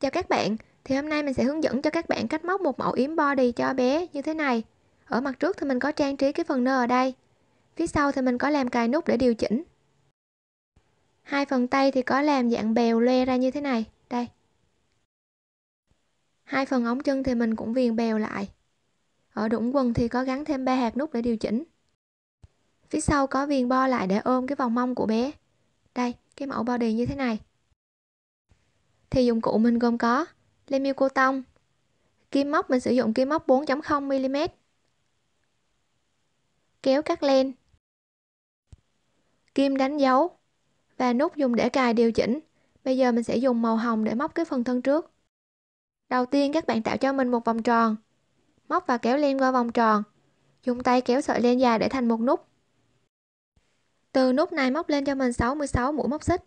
Chào các bạn, thì hôm nay mình sẽ hướng dẫn cho các bạn cách móc một mẫu yếm body cho bé như thế này. Ở mặt trước thì mình có trang trí cái phần nơ ở đây. Phía sau thì mình có làm cài nút để điều chỉnh. Hai phần tay thì có làm dạng bèo loe ra như thế này, đây. Hai phần ống chân thì mình cũng viền bèo lại. Ở đũng quần thì có gắn thêm ba hạt nút để điều chỉnh. Phía sau có viền bo lại để ôm cái vòng mông của bé. Đây, cái mẫu body như thế này. Thì dụng cụ mình gồm có Lemmy cô tông Kim móc mình sử dụng kim móc 4.0mm Kéo cắt len Kim đánh dấu Và nút dùng để cài điều chỉnh Bây giờ mình sẽ dùng màu hồng để móc cái phần thân trước Đầu tiên các bạn tạo cho mình một vòng tròn Móc và kéo len qua vòng tròn Dùng tay kéo sợi len dài để thành một nút Từ nút này móc lên cho mình 66 mũi móc xích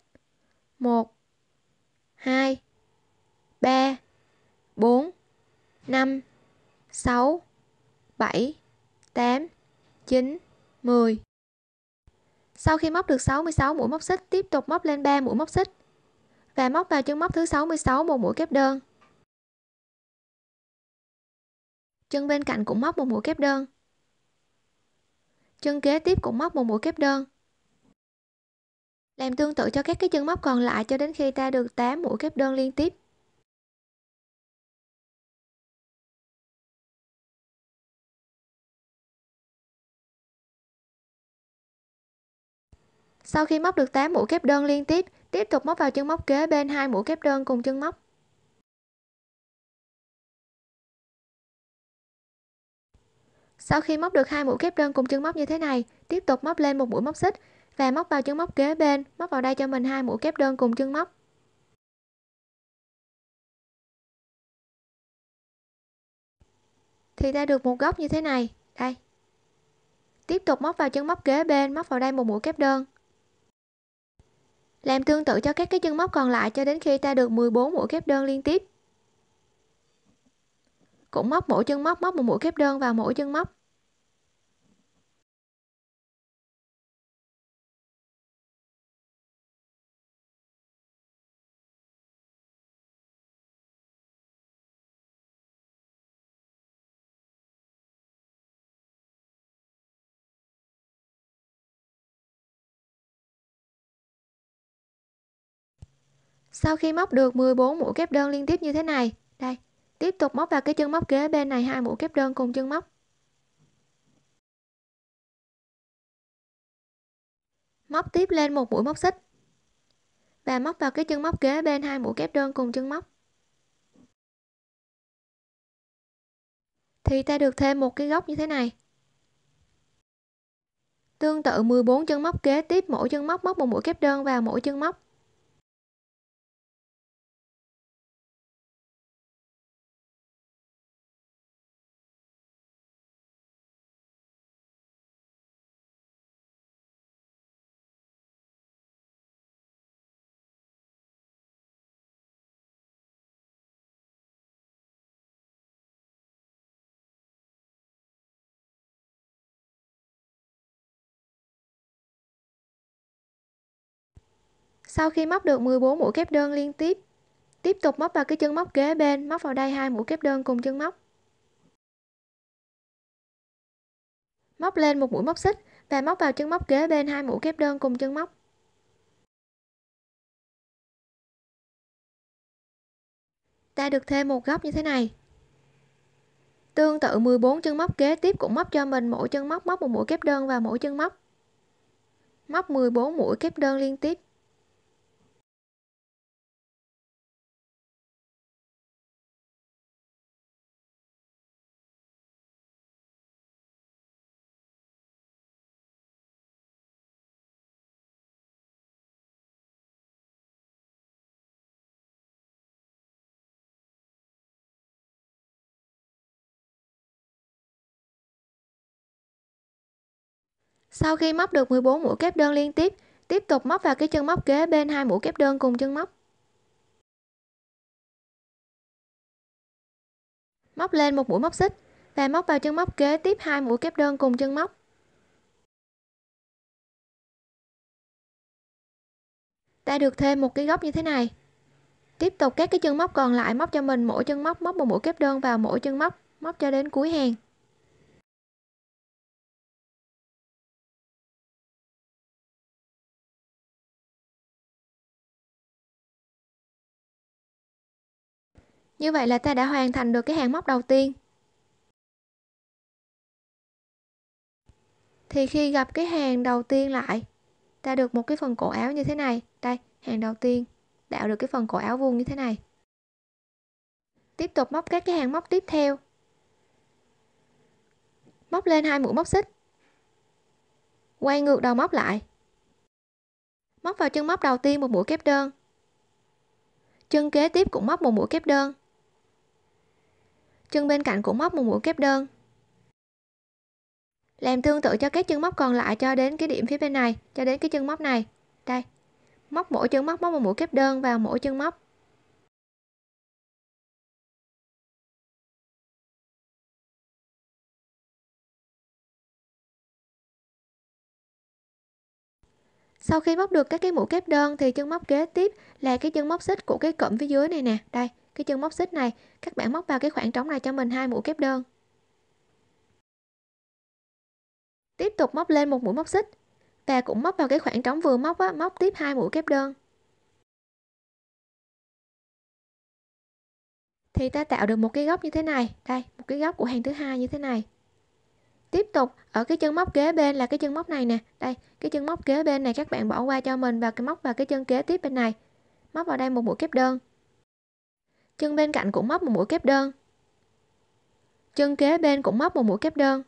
1 2 3 4 5 6 7 8 9 10 Sau khi móc được 66 mũi móc xích tiếp tục móc lên 3 mũi móc xích và móc vào chân móc thứ 66 một mũi kép đơn chân bên cạnh cũng móc một mũi kép đơn chân kế tiếp cũng móc một mũi kép đơn làm tương tự cho các cái chân móc còn lại cho đến khi ta được 8 mũi kép đơn liên tiếp. Sau khi móc được 8 mũi kép đơn liên tiếp, tiếp tục móc vào chân móc kế bên hai mũi kép đơn cùng chân móc. Sau khi móc được hai mũi kép đơn cùng chân móc như thế này, tiếp tục móc lên một mũi móc xích và móc vào chân móc kế bên móc vào đây cho mình hai mũi kép đơn cùng chân móc thì ta được một góc như thế này đây tiếp tục móc vào chân móc kế bên móc vào đây một mũi kép đơn làm tương tự cho các cái chân móc còn lại cho đến khi ta được 14 mũi kép đơn liên tiếp cũng móc mỗi chân móc móc một mũi kép đơn vào mỗi chân móc Sau khi móc được 14 mũi kép đơn liên tiếp như thế này, đây, tiếp tục móc vào cái chân móc kế bên này hai mũi kép đơn cùng chân móc. Móc tiếp lên một mũi móc xích và móc vào cái chân móc kế bên hai mũi kép đơn cùng chân móc. Thì ta được thêm một cái góc như thế này. Tương tự 14 chân móc kế tiếp mỗi chân móc móc một mũi kép đơn vào mỗi chân móc. Sau khi móc được 14 mũi kép đơn liên tiếp, tiếp tục móc vào cái chân móc kế bên, móc vào đây hai mũi kép đơn cùng chân móc. Móc lên một mũi móc xích và móc vào chân móc kế bên hai mũi kép đơn cùng chân móc. Ta được thêm một góc như thế này. Tương tự 14 chân móc kế tiếp cũng móc cho mình mỗi chân móc móc một mũi kép đơn vào mỗi chân móc. Móc 14 mũi kép đơn liên tiếp. Sau khi móc được 14 mũi kép đơn liên tiếp, tiếp tục móc vào cái chân móc kế bên hai mũi kép đơn cùng chân móc. Móc lên một mũi móc xích và móc vào chân móc kế tiếp hai mũi kép đơn cùng chân móc. ta được thêm một cái góc như thế này tiếp tục các cái chân móc còn lại móc cho mình mỗi chân móc móc một mũi kép đơn vào mỗi chân móc móc cho đến cuối hàng Như vậy là ta đã hoàn thành được cái hàng móc đầu tiên. Thì khi gặp cái hàng đầu tiên lại, ta được một cái phần cổ áo như thế này. Đây, hàng đầu tiên tạo được cái phần cổ áo vuông như thế này. Tiếp tục móc các cái hàng móc tiếp theo. Móc lên hai mũi móc xích. Quay ngược đầu móc lại. Móc vào chân móc đầu tiên một mũi kép đơn. Chân kế tiếp cũng móc một mũi kép đơn chân bên cạnh cũng móc một mũi kép đơn làm tương tự cho các chân móc còn lại cho đến cái điểm phía bên này cho đến cái chân móc này đây móc mỗi chân móc móc một mũi kép đơn vào mỗi chân móc sau khi móc được các cái mũi kép đơn thì chân móc kế tiếp là cái chân móc xích của cái cụm phía dưới này nè đây cái chân móc xích này các bạn móc vào cái khoảng trống này cho mình hai mũi kép đơn tiếp tục móc lên một mũi móc xích và cũng móc vào cái khoảng trống vừa móc á, móc tiếp hai mũi kép đơn thì ta tạo được một cái góc như thế này đây một cái góc của hàng thứ hai như thế này tiếp tục ở cái chân móc kế bên là cái chân móc này nè đây cái chân móc kế bên này các bạn bỏ qua cho mình vào cái móc vào cái chân kế tiếp bên này móc vào đây một mũi kép đơn chân bên cạnh cũng móc một mũi kép đơn chân kế bên cũng móc một mũi kép đơn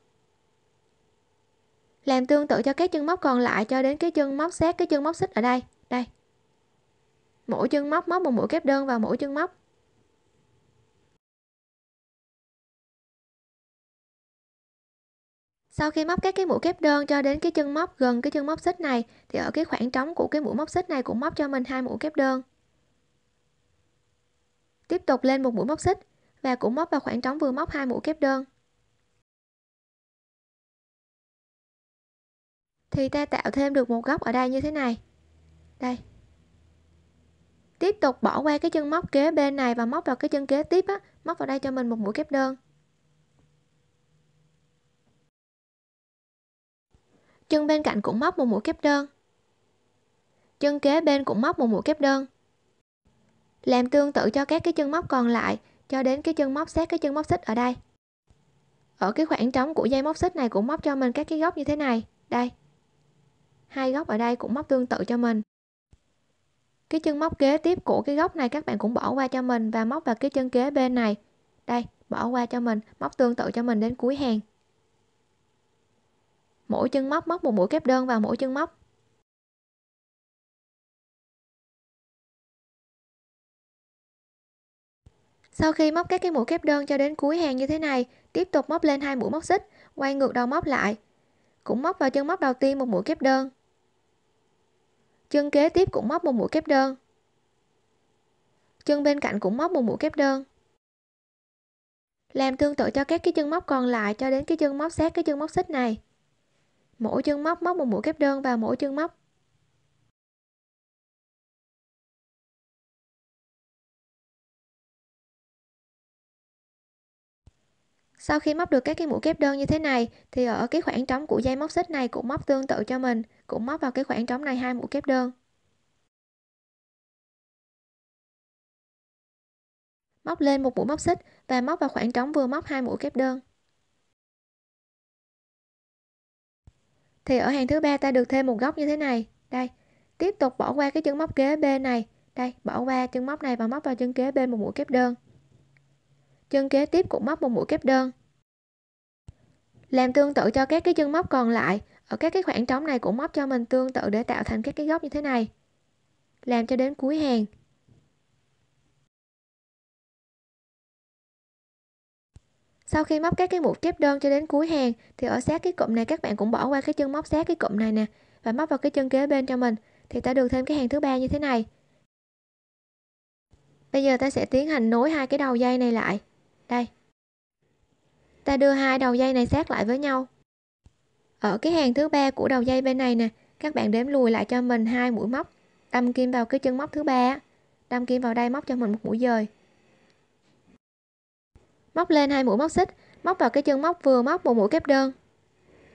làm tương tự cho các chân móc còn lại cho đến cái chân móc sát cái chân móc xích ở đây đây mỗi chân móc móc một mũi kép đơn vào mỗi chân móc sau khi móc các cái mũi kép đơn cho đến cái chân móc gần cái chân móc xích này thì ở cái khoảng trống của cái mũi móc xích này cũng móc cho mình hai mũi kép đơn Tiếp tục lên một mũi móc xích và cũng móc vào khoảng trống vừa móc hai mũi kép đơn. Thì ta tạo thêm được một góc ở đây như thế này. Đây. Tiếp tục bỏ qua cái chân móc kế bên này và móc vào cái chân kế tiếp á, móc vào đây cho mình một mũi kép đơn. Chân bên cạnh cũng móc một mũi kép đơn. Chân kế bên cũng móc một mũi kép đơn làm tương tự cho các cái chân móc còn lại cho đến cái chân móc sát cái chân móc xích ở đây ở cái khoảng trống của dây móc xích này cũng móc cho mình các cái góc như thế này đây hai góc ở đây cũng móc tương tự cho mình cái chân móc kế tiếp của cái góc này các bạn cũng bỏ qua cho mình và móc vào cái chân kế bên này đây bỏ qua cho mình móc tương tự cho mình đến cuối hàng mỗi chân móc móc một mũi kép đơn vào mỗi chân móc Sau khi móc các cái mũi kép đơn cho đến cuối hàng như thế này, tiếp tục móc lên hai mũi móc xích, quay ngược đầu móc lại. Cũng móc vào chân móc đầu tiên một mũi kép đơn. Chân kế tiếp cũng móc một mũi kép đơn. Chân bên cạnh cũng móc một mũi kép đơn. Làm tương tự cho các cái chân móc còn lại cho đến cái chân móc sát cái chân móc xích này. Mỗi chân móc móc một mũi kép đơn vào mỗi chân móc Sau khi móc được các cái mũi kép đơn như thế này thì ở cái khoảng trống của dây móc xích này cũng móc tương tự cho mình, cũng móc vào cái khoảng trống này hai mũi kép đơn. Móc lên một mũi móc xích và móc vào khoảng trống vừa móc hai mũi kép đơn. Thì ở hàng thứ ba ta được thêm một góc như thế này. Đây, tiếp tục bỏ qua cái chân móc kế bên này. Đây, bỏ qua chân móc này và móc vào chân kế bên một mũi kép đơn chân kế tiếp cũng móc một mũi kép đơn làm tương tự cho các cái chân móc còn lại ở các cái khoảng trống này cũng móc cho mình tương tự để tạo thành các cái góc như thế này làm cho đến cuối hàng sau khi móc các cái mũi kép đơn cho đến cuối hàng thì ở sát cái cụm này các bạn cũng bỏ qua cái chân móc sát cái cụm này nè và móc vào cái chân kế bên cho mình thì ta được thêm cái hàng thứ ba như thế này bây giờ ta sẽ tiến hành nối hai cái đầu dây này lại đây ta đưa hai đầu dây này sát lại với nhau ở cái hàng thứ ba của đầu dây bên này nè các bạn đếm lùi lại cho mình hai mũi móc đâm kim vào cái chân móc thứ ba đâm kim vào đây móc cho mình một mũi dời móc lên hai mũi móc xích móc vào cái chân móc vừa móc một mũi kép đơn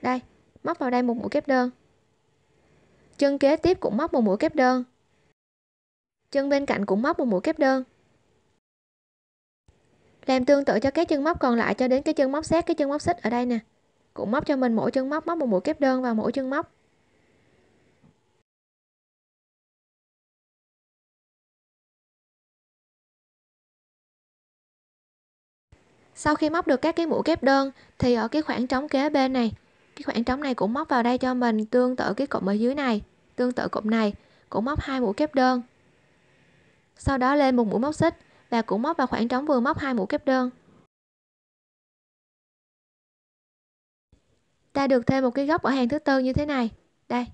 đây móc vào đây một mũi kép đơn chân kế tiếp cũng móc một mũi kép đơn chân bên cạnh cũng móc một mũi kép đơn làm tương tự cho các chân móc còn lại cho đến cái chân móc sát cái chân móc xích ở đây nè cũng móc cho mình mỗi chân móc móc một mũi kép đơn vào mỗi chân móc sau khi móc được các cái mũi kép đơn thì ở cái khoảng trống kế bên này cái khoảng trống này cũng móc vào đây cho mình tương tự cái cụm ở dưới này tương tự cụm này cũng móc hai mũi kép đơn sau đó lên một mũi móc xích và cũng móc vào khoảng trống vừa móc hai mũi kép đơn ta được thêm một cái góc ở hàng thứ tư như thế này đây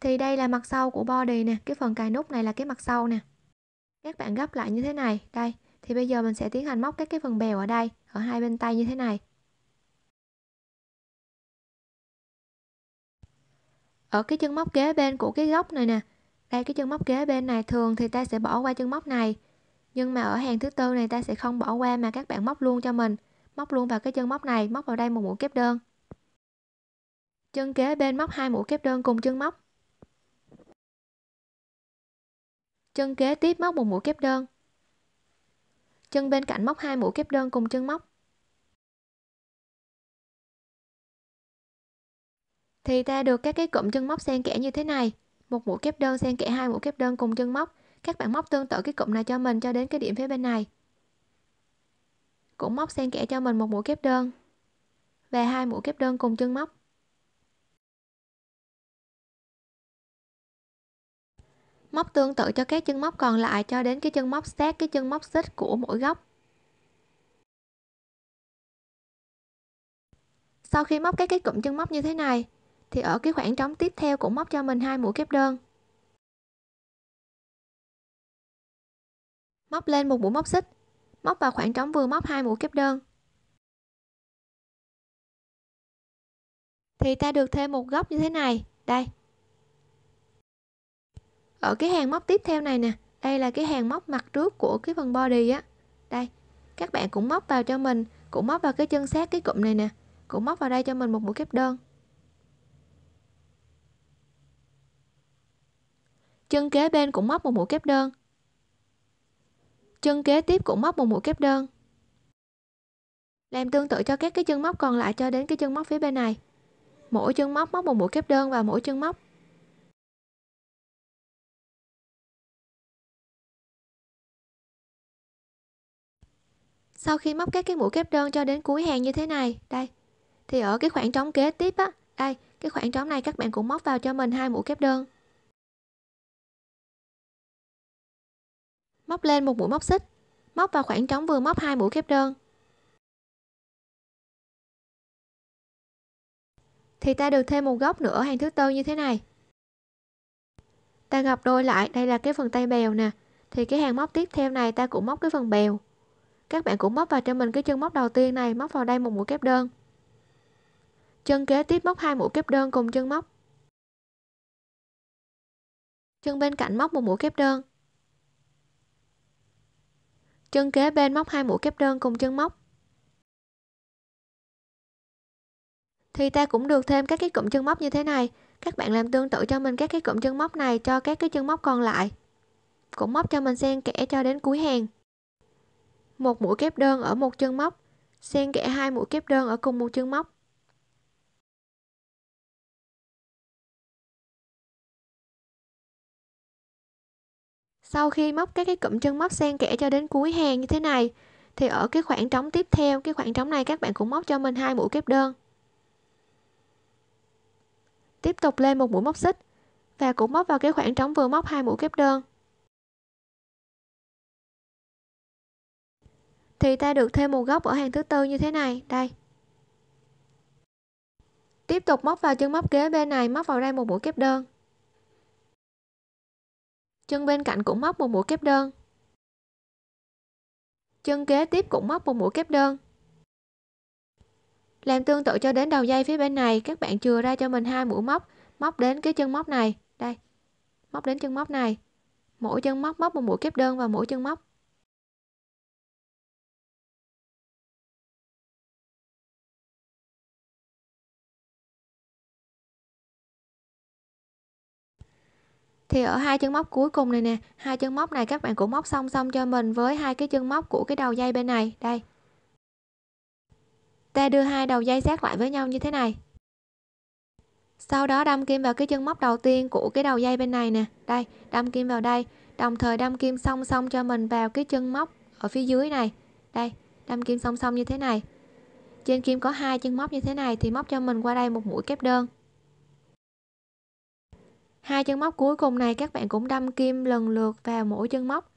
thì đây là mặt sau của body nè cái phần cài nút này là cái mặt sau nè các bạn gấp lại như thế này đây thì bây giờ mình sẽ tiến hành móc các cái phần bèo ở đây ở hai bên tay như thế này ở cái chân móc kế bên của cái góc này nè đây cái chân móc kế bên này thường thì ta sẽ bỏ qua chân móc này nhưng mà ở hàng thứ tư này ta sẽ không bỏ qua mà các bạn móc luôn cho mình móc luôn vào cái chân móc này móc vào đây một mũi kép đơn chân kế bên móc hai mũi kép đơn cùng chân móc chân kế tiếp móc một mũi kép đơn chân bên cạnh móc hai mũi kép đơn cùng chân móc thì ta được các cái cụm chân móc xen kẽ như thế này một mũi kép đơn xen kẽ hai mũi kép đơn cùng chân móc các bạn móc tương tự cái cụm này cho mình cho đến cái điểm phía bên này cũng móc xen kẽ cho mình một mũi kép đơn và hai mũi kép đơn cùng chân móc móc tương tự cho các chân móc còn lại cho đến cái chân móc sát cái chân móc xích của mỗi góc sau khi móc các cái cụm chân móc như thế này thì ở cái khoảng trống tiếp theo cũng móc cho mình hai mũi kép đơn móc lên một mũi móc xích móc vào khoảng trống vừa móc hai mũi kép đơn thì ta được thêm một góc như thế này đây ở cái hàng móc tiếp theo này nè đây là cái hàng móc mặt trước của cái phần body á đây các bạn cũng móc vào cho mình cũng móc vào cái chân sát cái cụm này nè cũng móc vào đây cho mình một mũi kép đơn chân kế bên cũng móc một mũi kép đơn chân kế tiếp cũng móc một mũi kép đơn làm tương tự cho các cái chân móc còn lại cho đến cái chân móc phía bên này mỗi chân móc móc một mũi kép đơn và mỗi chân móc sau khi móc các cái mũi kép đơn cho đến cuối hàng như thế này đây thì ở cái khoảng trống kế tiếp á đây cái khoảng trống này các bạn cũng móc vào cho mình hai mũi kép đơn móc lên một mũi móc xích móc vào khoảng trống vừa móc hai mũi kép đơn thì ta được thêm một góc nữa hàng thứ tư như thế này ta gập đôi lại đây là cái phần tay bèo nè thì cái hàng móc tiếp theo này ta cũng móc cái phần bèo các bạn cũng móc vào cho mình cái chân móc đầu tiên này móc vào đây một mũi kép đơn chân kế tiếp móc hai mũi kép đơn cùng chân móc chân bên cạnh móc một mũi kép đơn chân kế bên móc hai mũi kép đơn cùng chân móc thì ta cũng được thêm các cái cụm chân móc như thế này các bạn làm tương tự cho mình các cái cụm chân móc này cho các cái chân móc còn lại cũng móc cho mình xen kẽ cho đến cuối hàng một mũi kép đơn ở một chân móc xen kẽ hai mũi kép đơn ở cùng một chân móc sau khi móc các cái cụm chân móc xen kẽ cho đến cuối hàng như thế này thì ở cái khoảng trống tiếp theo cái khoảng trống này các bạn cũng móc cho mình hai mũi kép đơn tiếp tục lên một mũi móc xích và cũng móc vào cái khoảng trống vừa móc hai mũi kép đơn thì ta được thêm một góc ở hàng thứ tư như thế này đây tiếp tục móc vào chân móc kế bên này móc vào đây một mũi kép đơn chân bên cạnh cũng móc một mũi kép đơn chân kế tiếp cũng móc một mũi kép đơn làm tương tự cho đến đầu dây phía bên này các bạn chừa ra cho mình hai mũi móc móc đến cái chân móc này đây móc đến chân móc này mỗi chân móc móc một mũi kép đơn và mỗi chân móc thì ở hai chân móc cuối cùng này nè hai chân móc này các bạn cũng móc song song cho mình với hai cái chân móc của cái đầu dây bên này đây ta đưa hai đầu dây sát lại với nhau như thế này sau đó đâm kim vào cái chân móc đầu tiên của cái đầu dây bên này nè đây đâm kim vào đây đồng thời đâm kim song song cho mình vào cái chân móc ở phía dưới này đây đâm kim song song như thế này trên kim có hai chân móc như thế này thì móc cho mình qua đây một mũi kép đơn hai chân móc cuối cùng này các bạn cũng đâm kim lần lượt vào mỗi chân móc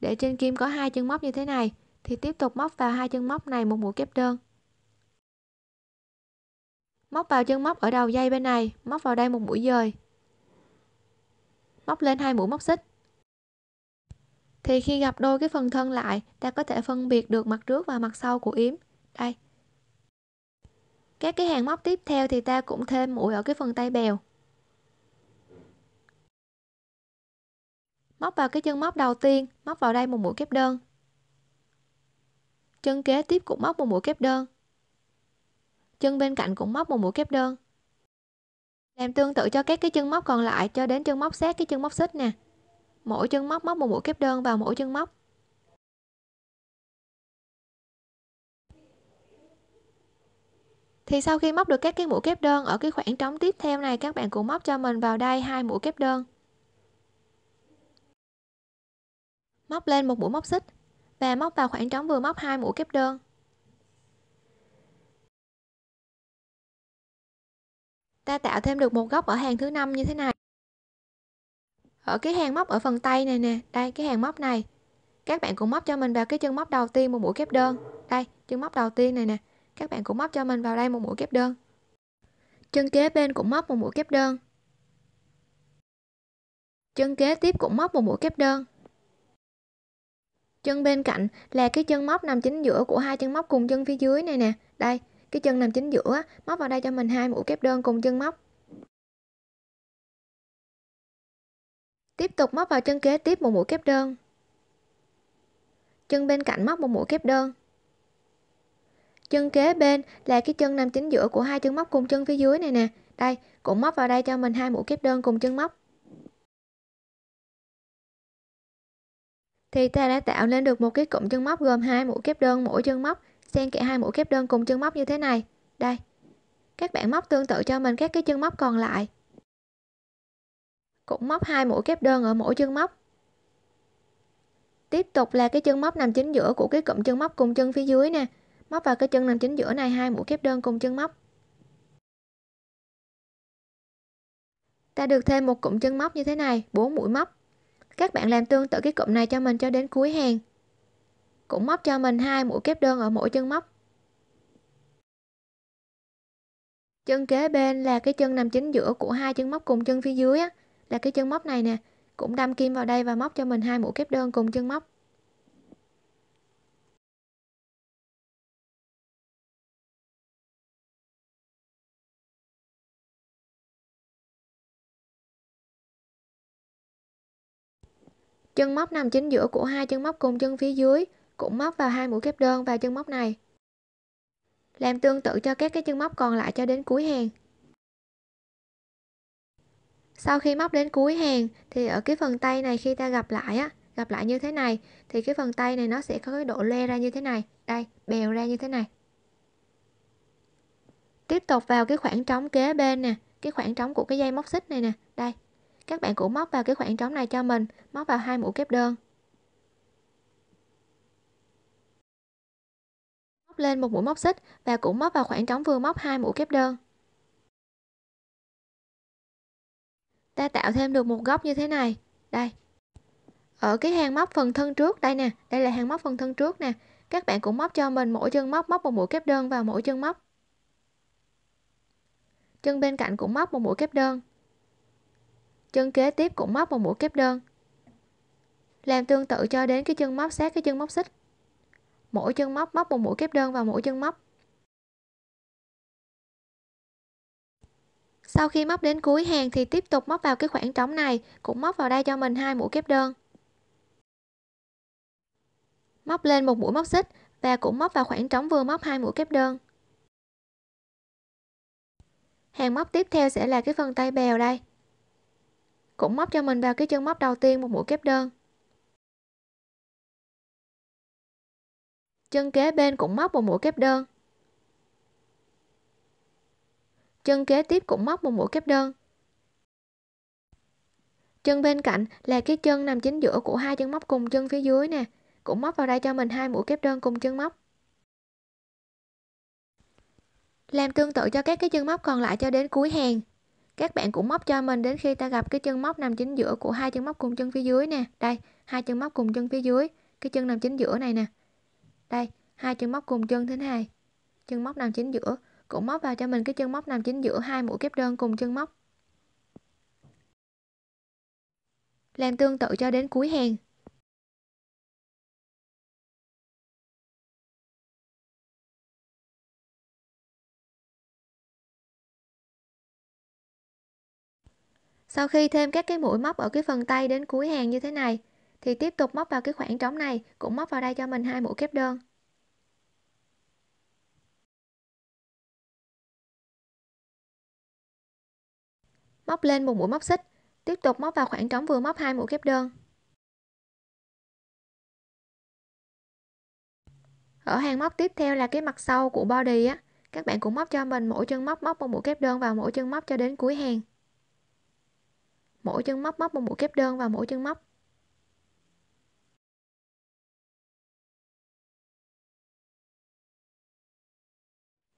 để trên kim có hai chân móc như thế này thì tiếp tục móc vào hai chân móc này một mũi kép đơn móc vào chân móc ở đầu dây bên này móc vào đây một mũi dời móc lên hai mũi móc xích thì khi gặp đôi cái phần thân lại ta có thể phân biệt được mặt trước và mặt sau của yếm đây các cái hàng móc tiếp theo thì ta cũng thêm mũi ở cái phần tay bèo móc vào cái chân móc đầu tiên móc vào đây một mũi kép đơn chân kế tiếp cũng móc một mũi kép đơn chân bên cạnh cũng móc một mũi kép đơn làm tương tự cho các cái chân móc còn lại cho đến chân móc sát cái chân móc xích nè mỗi chân móc móc một mũi kép đơn vào mỗi chân móc thì sau khi móc được các cái mũi kép đơn ở cái khoảng trống tiếp theo này các bạn cũng móc cho mình vào đây hai mũi kép đơn móc lên một mũi móc xích và móc vào khoảng trống vừa móc hai mũi kép đơn ta tạo thêm được một góc ở hàng thứ năm như thế này ở cái hàng móc ở phần tay này nè đây cái hàng móc này các bạn cũng móc cho mình vào cái chân móc đầu tiên một mũi kép đơn đây chân móc đầu tiên này nè các bạn cũng móc cho mình vào đây một mũi kép đơn chân kế bên cũng móc một mũi kép đơn chân kế tiếp cũng móc một mũi kép đơn chân bên cạnh là cái chân móc nằm chính giữa của hai chân móc cùng chân phía dưới này nè đây cái chân nằm chính giữa móc vào đây cho mình hai mũi kép đơn cùng chân móc tiếp tục móc vào chân kế tiếp một mũi kép đơn chân bên cạnh móc một mũi kép đơn chân kế bên là cái chân nằm chính giữa của hai chân móc cùng chân phía dưới này nè đây cũng móc vào đây cho mình hai mũi kép đơn cùng chân móc thì ta đã tạo lên được một cái cụm chân móc gồm hai mũi kép đơn mỗi chân móc xen kẽ hai mũi kép đơn cùng chân móc như thế này đây các bạn móc tương tự cho mình các cái chân móc còn lại cũng móc hai mũi kép đơn ở mỗi chân móc tiếp tục là cái chân móc nằm chính giữa của cái cụm chân móc cùng chân phía dưới nè móc vào cái chân nằm chính giữa này hai mũi kép đơn cùng chân móc ta được thêm một cụm chân móc như thế này bốn mũi móc các bạn làm tương tự cái cụm này cho mình cho đến cuối hàng. Cũng móc cho mình hai mũi kép đơn ở mỗi chân móc. Chân kế bên là cái chân nằm chính giữa của hai chân móc cùng chân phía dưới á, là cái chân móc này nè, cũng đâm kim vào đây và móc cho mình hai mũi kép đơn cùng chân móc. Chân móc nằm chính giữa của hai chân móc cùng chân phía dưới, cũng móc vào hai mũi kép đơn vào chân móc này. Làm tương tự cho các cái chân móc còn lại cho đến cuối hàng. Sau khi móc đến cuối hàng thì ở cái phần tay này khi ta gặp lại á, gặp lại như thế này thì cái phần tay này nó sẽ có cái độ le ra như thế này. Đây, bèo ra như thế này. Tiếp tục vào cái khoảng trống kế bên nè, cái khoảng trống của cái dây móc xích này nè, đây, các bạn cũng móc vào cái khoảng trống này cho mình móc vào hai mũi kép đơn móc lên một mũi móc xích và cũng móc vào khoảng trống vừa móc hai mũi kép đơn ta tạo thêm được một góc như thế này đây ở cái hàng móc phần thân trước đây nè đây là hàng móc phần thân trước nè các bạn cũng móc cho mình mỗi chân móc móc một mũi kép đơn vào mỗi chân móc chân bên cạnh cũng móc một mũi kép đơn chân kế tiếp cũng móc một mũi kép đơn làm tương tự cho đến cái chân móc sát cái chân móc xích mỗi chân móc móc một mũi kép đơn vào mỗi chân móc sau khi móc đến cuối hàng thì tiếp tục móc vào cái khoảng trống này cũng móc vào đây cho mình hai mũi kép đơn móc lên một mũi móc xích và cũng móc vào khoảng trống vừa móc hai mũi kép đơn hàng móc tiếp theo sẽ là cái phần tay bèo đây cũng móc cho mình vào cái chân móc đầu tiên một mũi kép đơn chân kế bên cũng móc một mũi kép đơn chân kế tiếp cũng móc một mũi kép đơn chân bên cạnh là cái chân nằm chính giữa của hai chân móc cùng chân phía dưới nè cũng móc vào đây cho mình hai mũi kép đơn cùng chân móc làm tương tự cho các cái chân móc còn lại cho đến cuối hàng các bạn cũng móc cho mình đến khi ta gặp cái chân móc nằm chính giữa của hai chân móc cùng chân phía dưới nè đây hai chân móc cùng chân phía dưới cái chân nằm chính giữa này nè đây hai chân móc cùng chân thứ hai chân móc nằm chính giữa cũng móc vào cho mình cái chân móc nằm chính giữa hai mũi kép đơn cùng chân móc làm tương tự cho đến cuối hàng sau khi thêm các cái mũi móc ở cái phần tay đến cuối hàng như thế này thì tiếp tục móc vào cái khoảng trống này cũng móc vào đây cho mình hai mũi kép đơn móc lên một mũi móc xích tiếp tục móc vào khoảng trống vừa móc hai mũi kép đơn ở hàng móc tiếp theo là cái mặt sau của body á các bạn cũng móc cho mình mỗi chân móc móc một mũi kép đơn vào mỗi chân móc cho đến cuối hàng mỗi chân móc móc một mũi kép đơn vào mỗi chân móc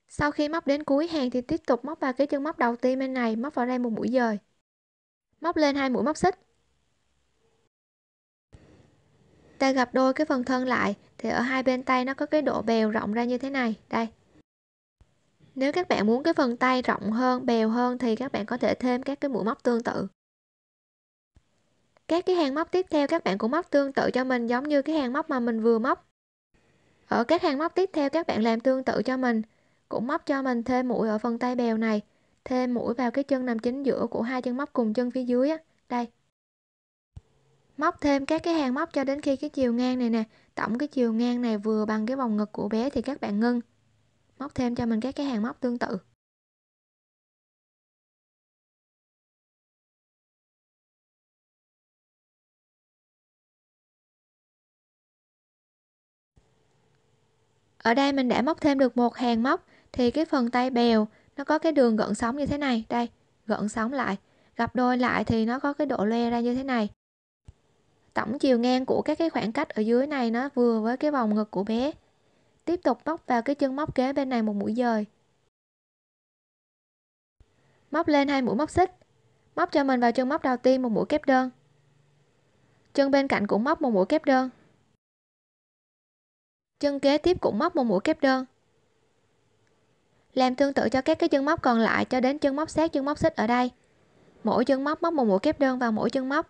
sau khi móc đến cuối hàng thì tiếp tục móc vào cái chân móc đầu tiên bên này móc vào đây một mũi dời móc lên hai mũi móc xích ta gặp đôi cái phần thân lại thì ở hai bên tay nó có cái độ bèo rộng ra như thế này đây nếu các bạn muốn cái phần tay rộng hơn bèo hơn thì các bạn có thể thêm các cái mũi móc tương tự các cái hàng móc tiếp theo các bạn cũng móc tương tự cho mình giống như cái hàng móc mà mình vừa móc ở các hàng móc tiếp theo các bạn làm tương tự cho mình cũng móc cho mình thêm mũi ở phần tay bèo này thêm mũi vào cái chân nằm chính giữa của hai chân móc cùng chân phía dưới á đây móc thêm các cái hàng móc cho đến khi cái chiều ngang này nè tổng cái chiều ngang này vừa bằng cái vòng ngực của bé thì các bạn ngưng móc thêm cho mình các cái hàng móc tương tự ở đây mình đã móc thêm được một hàng móc thì cái phần tay bèo nó có cái đường gợn sóng như thế này đây gợn sóng lại gặp đôi lại thì nó có cái độ loe ra như thế này tổng chiều ngang của các cái khoảng cách ở dưới này nó vừa với cái vòng ngực của bé tiếp tục móc vào cái chân móc kế bên này một mũi dời móc lên hai mũi móc xích móc cho mình vào chân móc đầu tiên một mũi kép đơn chân bên cạnh cũng móc một mũi kép đơn chân kế tiếp cũng móc một mũi kép đơn làm tương tự cho các cái chân móc còn lại cho đến chân móc sát chân móc xích ở đây mỗi chân móc móc một mũi kép đơn vào mỗi chân móc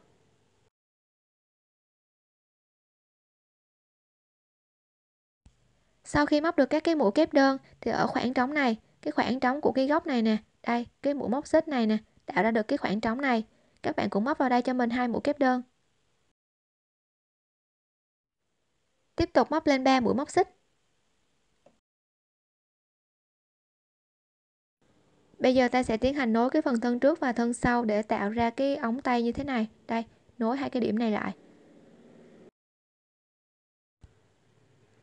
sau khi móc được các cái mũi kép đơn thì ở khoảng trống này cái khoảng trống của cái góc này nè đây cái mũi móc xích này nè tạo ra được cái khoảng trống này các bạn cũng móc vào đây cho mình hai mũi kép đơn tiếp tục móc lên 3 mũi móc xích bây giờ ta sẽ tiến hành nối cái phần thân trước và thân sau để tạo ra cái ống tay như thế này đây nối hai cái điểm này lại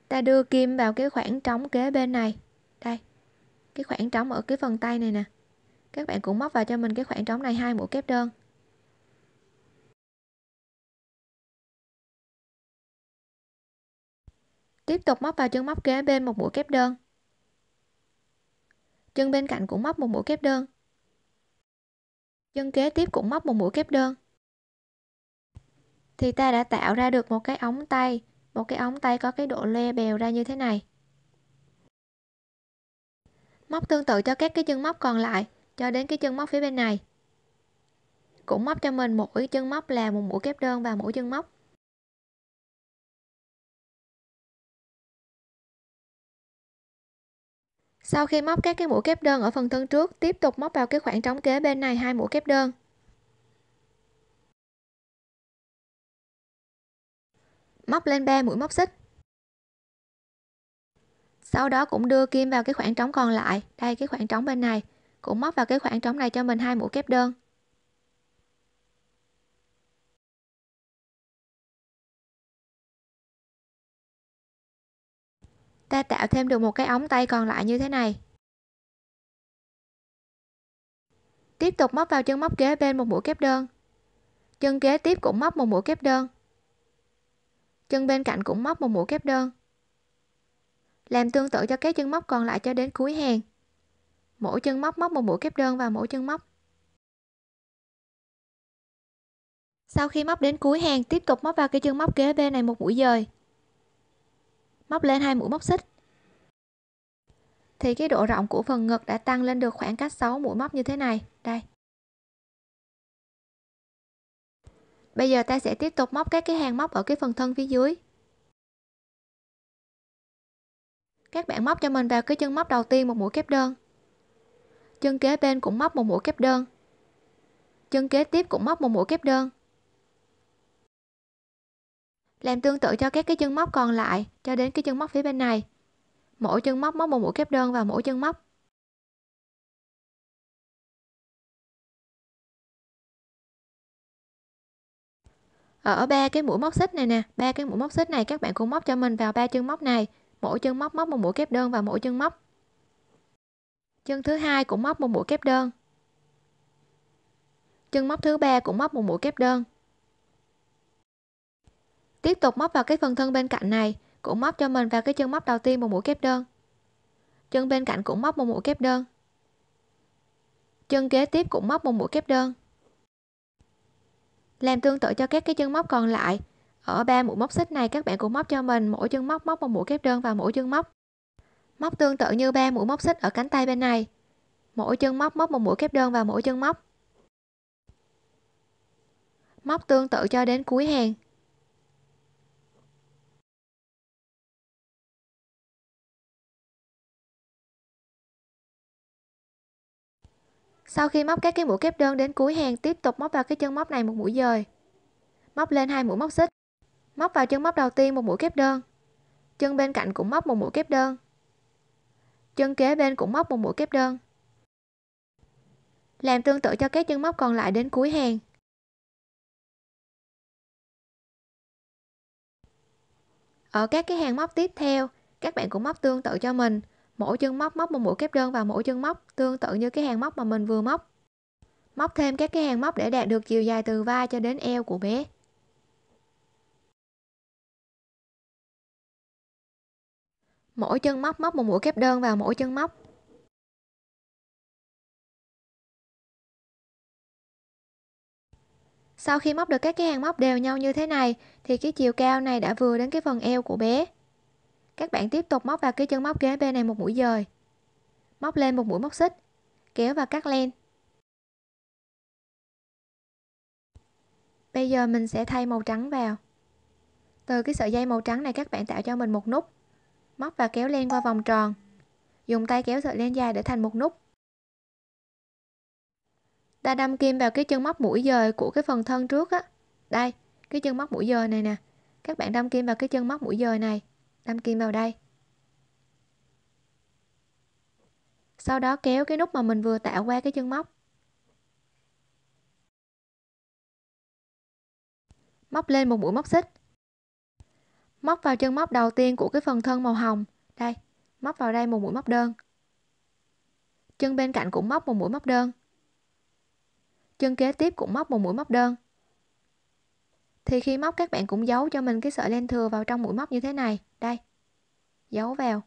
ta đưa kim vào cái khoảng trống kế bên này đây cái khoảng trống ở cái phần tay này nè các bạn cũng móc vào cho mình cái khoảng trống này hai mũi kép đơn Tiếp tục móc vào chân móc kế bên một mũi kép đơn. Chân bên cạnh cũng móc một mũi kép đơn. Chân kế tiếp cũng móc một mũi kép đơn. Thì ta đã tạo ra được một cái ống tay, một cái ống tay có cái độ le bèo ra như thế này. Móc tương tự cho các cái chân móc còn lại cho đến cái chân móc phía bên này. Cũng móc cho mình mỗi chân móc là một mũi kép đơn và mũi chân móc. sau khi móc các cái mũi kép đơn ở phần thân trước tiếp tục móc vào cái khoảng trống kế bên này hai mũi kép đơn móc lên 3 mũi móc xích sau đó cũng đưa kim vào cái khoảng trống còn lại đây cái khoảng trống bên này cũng móc vào cái khoảng trống này cho mình hai mũi kép đơn ta tạo thêm được một cái ống tay còn lại như thế này tiếp tục móc vào chân móc kế bên một mũi kép đơn chân kế tiếp cũng móc một mũi kép đơn chân bên cạnh cũng móc một mũi kép đơn làm tương tự cho các chân móc còn lại cho đến cuối hàng mỗi chân móc móc một mũi kép đơn vào mỗi chân móc sau khi móc đến cuối hàng tiếp tục móc vào cái chân móc kế bên này một mũi dời móc lên hai mũi móc xích thì cái độ rộng của phần ngực đã tăng lên được khoảng cách 6 mũi móc như thế này đây bây giờ ta sẽ tiếp tục móc các cái hàng móc ở cái phần thân phía dưới các bạn móc cho mình vào cái chân móc đầu tiên một mũi kép đơn chân kế bên cũng móc một mũi kép đơn chân kế tiếp cũng móc một mũi kép đơn làm tương tự cho các cái chân móc còn lại cho đến cái chân móc phía bên này mỗi chân móc móc một mũi kép đơn vào mỗi chân móc ở ba cái mũi móc xích này nè ba cái mũi móc xích này các bạn cũng móc cho mình vào ba chân móc này mỗi chân móc móc một mũi kép đơn vào mỗi chân móc chân thứ hai cũng móc một mũi kép đơn chân móc thứ ba cũng móc một mũi kép đơn Tiếp tục móc vào cái phần thân bên cạnh này, cũng móc cho mình vào cái chân móc đầu tiên một mũi kép đơn. Chân bên cạnh cũng móc một mũi kép đơn. Chân kế tiếp cũng móc một mũi kép đơn. Làm tương tự cho các cái chân móc còn lại. Ở ba mũi móc xích này các bạn cũng móc cho mình mỗi chân móc móc một mũi kép đơn vào mỗi chân móc. Móc tương tự như ba mũi móc xích ở cánh tay bên này. Mỗi chân móc móc một mũi kép đơn vào mỗi chân móc. Móc tương tự cho đến cuối hàng Sau khi móc các cái mũi kép đơn đến cuối hàng, tiếp tục móc vào cái chân móc này một mũi dời. Móc lên hai mũi móc xích. Móc vào chân móc đầu tiên một mũi kép đơn. Chân bên cạnh cũng móc một mũi kép đơn. Chân kế bên cũng móc một mũi kép đơn. Làm tương tự cho các chân móc còn lại đến cuối hàng. Ở các cái hàng móc tiếp theo, các bạn cũng móc tương tự cho mình mỗi chân móc móc một mũi kép đơn vào mỗi chân móc tương tự như cái hàng móc mà mình vừa móc móc thêm các cái hàng móc để đạt được chiều dài từ vai cho đến eo của bé mỗi chân móc móc một mũi kép đơn vào mỗi chân móc sau khi móc được các cái hàng móc đều nhau như thế này thì cái chiều cao này đã vừa đến cái phần eo của bé các bạn tiếp tục móc vào cái chân móc kế bên này một mũi dời. Móc lên một mũi móc xích, kéo và cắt len. Bây giờ mình sẽ thay màu trắng vào. Từ cái sợi dây màu trắng này các bạn tạo cho mình một nút. Móc và kéo len qua vòng tròn. Dùng tay kéo sợi len dài để thành một nút. Ta đâm kim vào cái chân móc mũi dời của cái phần thân trước á. Đây, cái chân móc mũi dời này nè. Các bạn đâm kim vào cái chân móc mũi dời này đâm kim vào đây sau đó kéo cái nút mà mình vừa tạo qua cái chân móc móc lên một mũi móc xích móc vào chân móc đầu tiên của cái phần thân màu hồng đây móc vào đây một mũi móc đơn chân bên cạnh cũng móc một mũi móc đơn chân kế tiếp cũng móc một mũi móc đơn thì khi móc các bạn cũng giấu cho mình cái sợi len thừa vào trong mũi móc như thế này đây giấu vào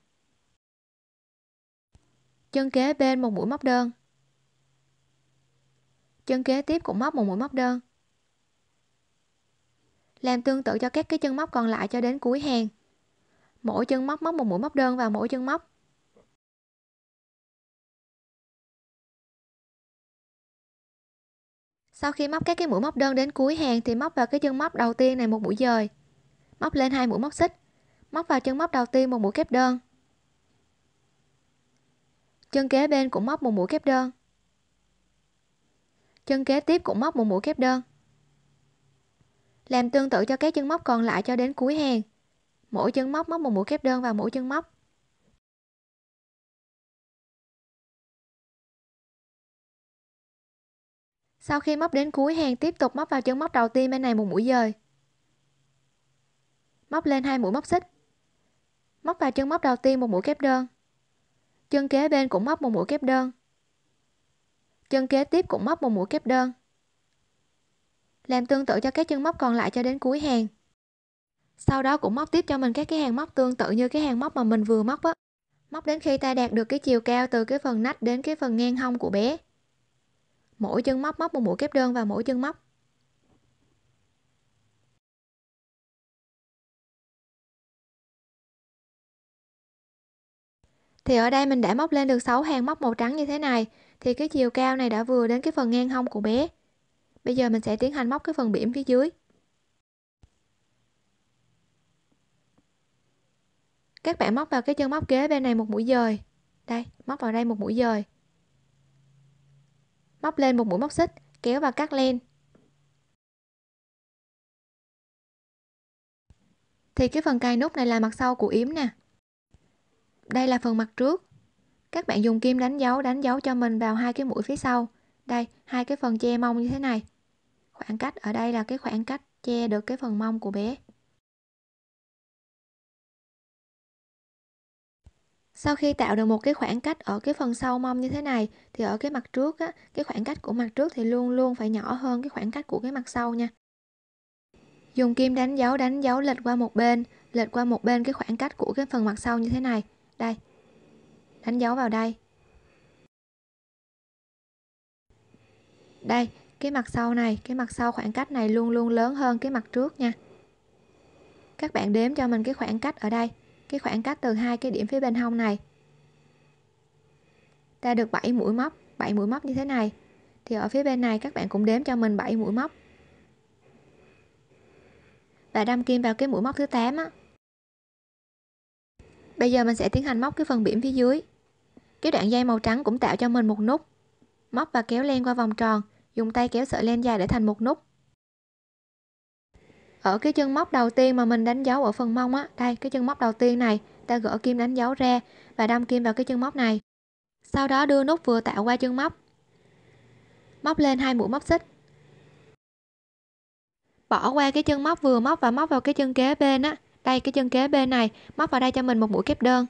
chân kế bên một mũi móc đơn chân kế tiếp cũng móc một mũi móc đơn làm tương tự cho các cái chân móc còn lại cho đến cuối hàng mỗi chân móc móc một mũi móc đơn vào mỗi chân móc Sau khi móc các cái mũi móc đơn đến cuối hàng thì móc vào cái chân móc đầu tiên này một mũi dời. Móc lên hai mũi móc xích. Móc vào chân móc đầu tiên một mũi kép đơn. Chân kế bên cũng móc một mũi kép đơn. Chân kế tiếp cũng móc một mũi kép đơn. Làm tương tự cho các chân móc còn lại cho đến cuối hàng. Mỗi chân móc móc một mũi kép đơn vào mỗi chân móc. Sau khi móc đến cuối hàng tiếp tục móc vào chân móc đầu tiên bên này một mũi dời. Móc lên hai mũi móc xích. Móc vào chân móc đầu tiên một mũi kép đơn. Chân kế bên cũng móc một mũi kép đơn. Chân kế tiếp cũng móc một mũi kép đơn. Làm tương tự cho các chân móc còn lại cho đến cuối hàng. Sau đó cũng móc tiếp cho mình các cái hàng móc tương tự như cái hàng móc mà mình vừa móc á. Móc đến khi ta đạt được cái chiều cao từ cái phần nách đến cái phần ngang hông của bé mỗi chân móc móc một mũi kép đơn vào mỗi chân móc thì ở đây mình đã móc lên được 6 hàng móc màu trắng như thế này thì cái chiều cao này đã vừa đến cái phần ngang hông của bé bây giờ mình sẽ tiến hành móc cái phần biển phía dưới các bạn móc vào cái chân móc kế bên này một mũi dời đây móc vào đây một mũi dời móc lên một mũi móc xích, kéo và cắt len. Thì cái phần cài nút này là mặt sau của yếm nè. Đây là phần mặt trước. Các bạn dùng kim đánh dấu đánh dấu cho mình vào hai cái mũi phía sau. Đây, hai cái phần che mông như thế này. Khoảng cách ở đây là cái khoảng cách che được cái phần mông của bé. sau khi tạo được một cái khoảng cách ở cái phần sau mông như thế này thì ở cái mặt trước á, cái khoảng cách của mặt trước thì luôn luôn phải nhỏ hơn cái khoảng cách của cái mặt sau nha dùng kim đánh dấu đánh dấu lệch qua một bên lệch qua một bên cái khoảng cách của cái phần mặt sau như thế này đây đánh dấu vào đây đây cái mặt sau này cái mặt sau khoảng cách này luôn luôn lớn hơn cái mặt trước nha các bạn đếm cho mình cái khoảng cách ở đây cái khoảng cách từ hai cái điểm phía bên hông này ta được 7 mũi móc 7 mũi móc như thế này thì ở phía bên này các bạn cũng đếm cho mình 7 mũi móc và đâm kim vào cái mũi móc thứ 8 á bây giờ mình sẽ tiến hành móc cái phần biển phía dưới cái đoạn dây màu trắng cũng tạo cho mình một nút móc và kéo len qua vòng tròn dùng tay kéo sợi len dài để thành một nút ở cái chân móc đầu tiên mà mình đánh dấu ở phần mông á đây cái chân móc đầu tiên này ta gỡ kim đánh dấu ra và đâm kim vào cái chân móc này sau đó đưa nút vừa tạo qua chân móc móc lên hai mũi móc xích bỏ qua cái chân móc vừa móc và móc vào cái chân kế bên á đây cái chân kế bên này móc vào đây cho mình một mũi kép đơn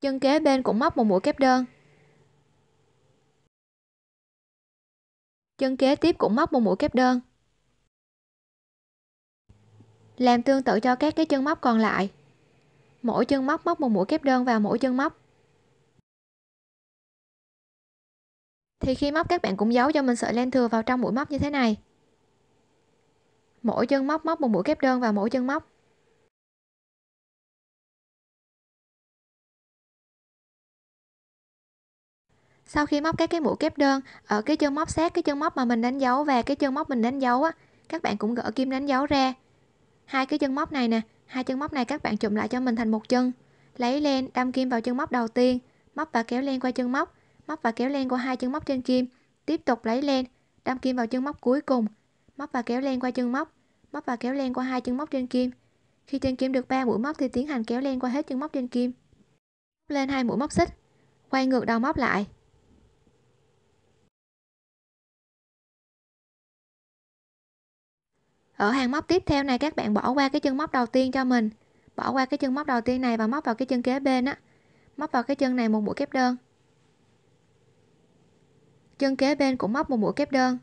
chân kế bên cũng móc một mũi kép đơn chân kế tiếp cũng móc một mũi kép đơn làm tương tự cho các cái chân móc còn lại mỗi chân móc móc một mũi kép đơn vào mỗi chân móc thì khi móc các bạn cũng giấu cho mình sợi len thừa vào trong mũi móc như thế này mỗi chân móc móc một mũi kép đơn vào mỗi chân móc sau khi móc các cái mũi kép đơn ở cái chân móc sát cái chân móc mà mình đánh dấu và cái chân móc mình đánh dấu á các bạn cũng gỡ kim đánh dấu ra hai cái chân móc này nè hai chân móc này các bạn chụm lại cho mình thành một chân lấy len đâm kim vào chân móc đầu tiên móc và kéo len qua chân móc móc và kéo len qua hai chân móc trên kim tiếp tục lấy len đâm kim vào chân móc cuối cùng móc và kéo len qua chân móc móc và kéo len qua hai chân móc trên kim khi trên kim được 3 mũi móc thì tiến hành kéo len qua hết chân móc trên kim lên hai mũi móc xích quay ngược đầu móc lại ở hàng móc tiếp theo này các bạn bỏ qua cái chân móc đầu tiên cho mình bỏ qua cái chân móc đầu tiên này và móc vào cái chân kế bên á móc vào cái chân này một mũi kép đơn chân kế bên cũng móc một mũi kép đơn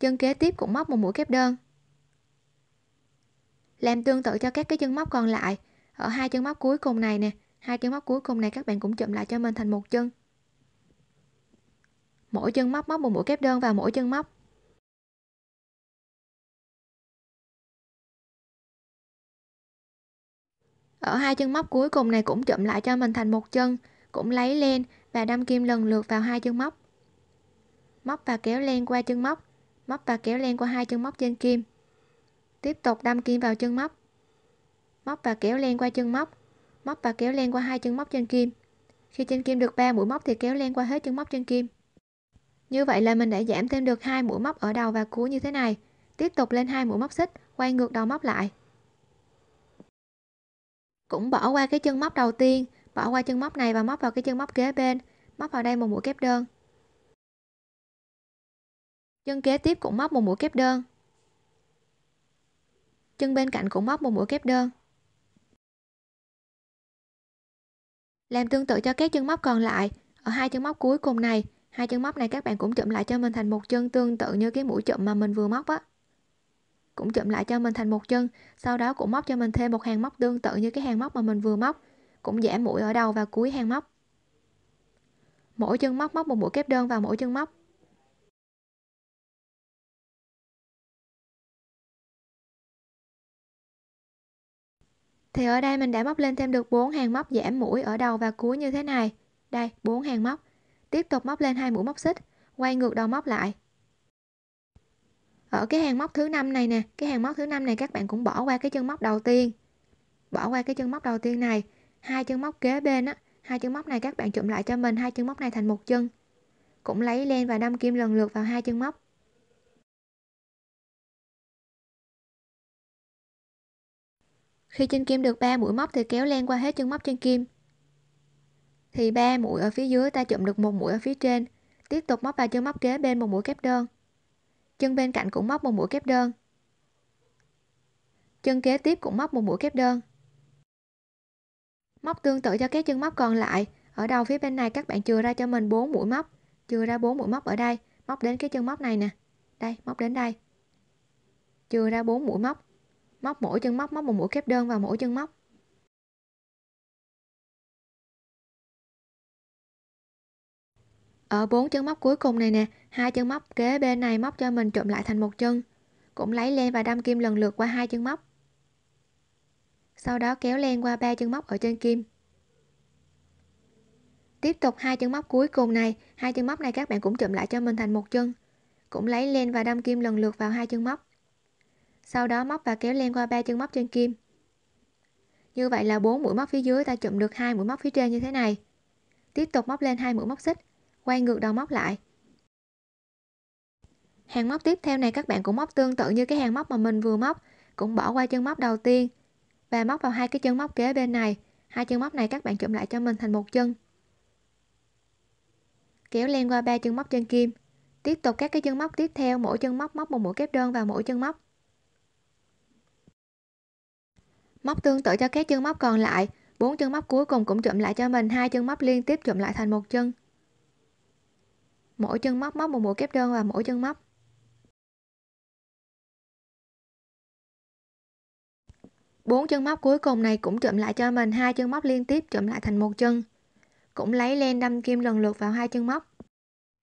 chân kế tiếp cũng móc một mũi kép đơn làm tương tự cho các cái chân móc còn lại ở hai chân móc cuối cùng này nè hai chân móc cuối cùng này các bạn cũng chụm lại cho mình thành một chân mỗi chân móc móc một mũi kép đơn vào mỗi chân móc Ở hai chân móc cuối cùng này cũng chụm lại cho mình thành một chân, cũng lấy len và đâm kim lần lượt vào hai chân móc. Móc và kéo len qua chân móc, móc và kéo len qua hai chân móc trên kim. Tiếp tục đâm kim vào chân móc. Móc và kéo len qua chân móc, móc và kéo len qua hai chân móc trên kim. Khi trên kim được 3 mũi móc thì kéo len qua hết chân móc trên kim. Như vậy là mình đã giảm thêm được hai mũi móc ở đầu và cuối như thế này. Tiếp tục lên hai mũi móc xích, quay ngược đầu móc lại cũng bỏ qua cái chân móc đầu tiên bỏ qua chân móc này và móc vào cái chân móc kế bên móc vào đây một mũi kép đơn chân kế tiếp cũng móc một mũi kép đơn chân bên cạnh cũng móc một mũi kép đơn làm tương tự cho các chân móc còn lại ở hai chân móc cuối cùng này hai chân móc này các bạn cũng chụm lại cho mình thành một chân tương tự như cái mũi chụm mà mình vừa móc á cũng chụm lại cho mình thành một chân, sau đó cũng móc cho mình thêm một hàng móc tương tự như cái hàng móc mà mình vừa móc, cũng giảm mũi ở đầu và cuối hàng móc. Mỗi chân móc móc một mũi kép đơn vào mỗi chân móc. Thì ở đây mình đã móc lên thêm được 4 hàng móc giảm mũi ở đầu và cuối như thế này. Đây, 4 hàng móc. Tiếp tục móc lên hai mũi móc xích, quay ngược đầu móc lại, ở cái hàng móc thứ năm này nè cái hàng móc thứ năm này các bạn cũng bỏ qua cái chân móc đầu tiên bỏ qua cái chân móc đầu tiên này hai chân móc kế bên á hai chân móc này các bạn chụm lại cho mình hai chân móc này thành một chân cũng lấy len và đâm kim lần lượt vào hai chân móc khi trên kim được 3 mũi móc thì kéo len qua hết chân móc trên kim thì ba mũi ở phía dưới ta chụm được một mũi ở phía trên tiếp tục móc vào chân móc kế bên một mũi kép đơn chân bên cạnh cũng móc một mũi kép đơn chân kế tiếp cũng móc một mũi kép đơn móc tương tự cho các chân móc còn lại ở đầu phía bên này các bạn chừa ra cho mình 4 mũi móc chừa ra 4 mũi móc ở đây móc đến cái chân móc này nè đây móc đến đây chừa ra 4 mũi móc móc mỗi chân móc móc một mũi kép đơn vào mỗi chân móc ở bốn chân móc cuối cùng này nè hai chân móc kế bên này móc cho mình trộm lại thành một chân cũng lấy len và đâm kim lần lượt qua hai chân móc sau đó kéo len qua ba chân móc ở trên kim tiếp tục hai chân móc cuối cùng này hai chân móc này các bạn cũng chụm lại cho mình thành một chân cũng lấy len và đâm kim lần lượt vào hai chân móc sau đó móc và kéo len qua ba chân móc trên kim như vậy là bốn mũi móc phía dưới ta chụm được hai mũi móc phía trên như thế này tiếp tục móc lên hai mũi móc xích quay ngược đầu móc lại hàng móc tiếp theo này các bạn cũng móc tương tự như cái hàng móc mà mình vừa móc cũng bỏ qua chân móc đầu tiên và móc vào hai cái chân móc kế bên này hai chân móc này các bạn chụm lại cho mình thành một chân kéo len qua ba chân móc trên kim tiếp tục các cái chân móc tiếp theo mỗi chân móc móc một mũi kép đơn vào mỗi chân móc móc tương tự cho các chân móc còn lại bốn chân móc cuối cùng cũng chụm lại cho mình hai chân móc liên tiếp chụm lại thành một chân mỗi chân móc móc một mũi kép đơn và mỗi chân móc bốn chân móc cuối cùng này cũng chụm lại cho mình hai chân móc liên tiếp chụm lại thành một chân cũng lấy len đâm kim lần lượt vào hai chân móc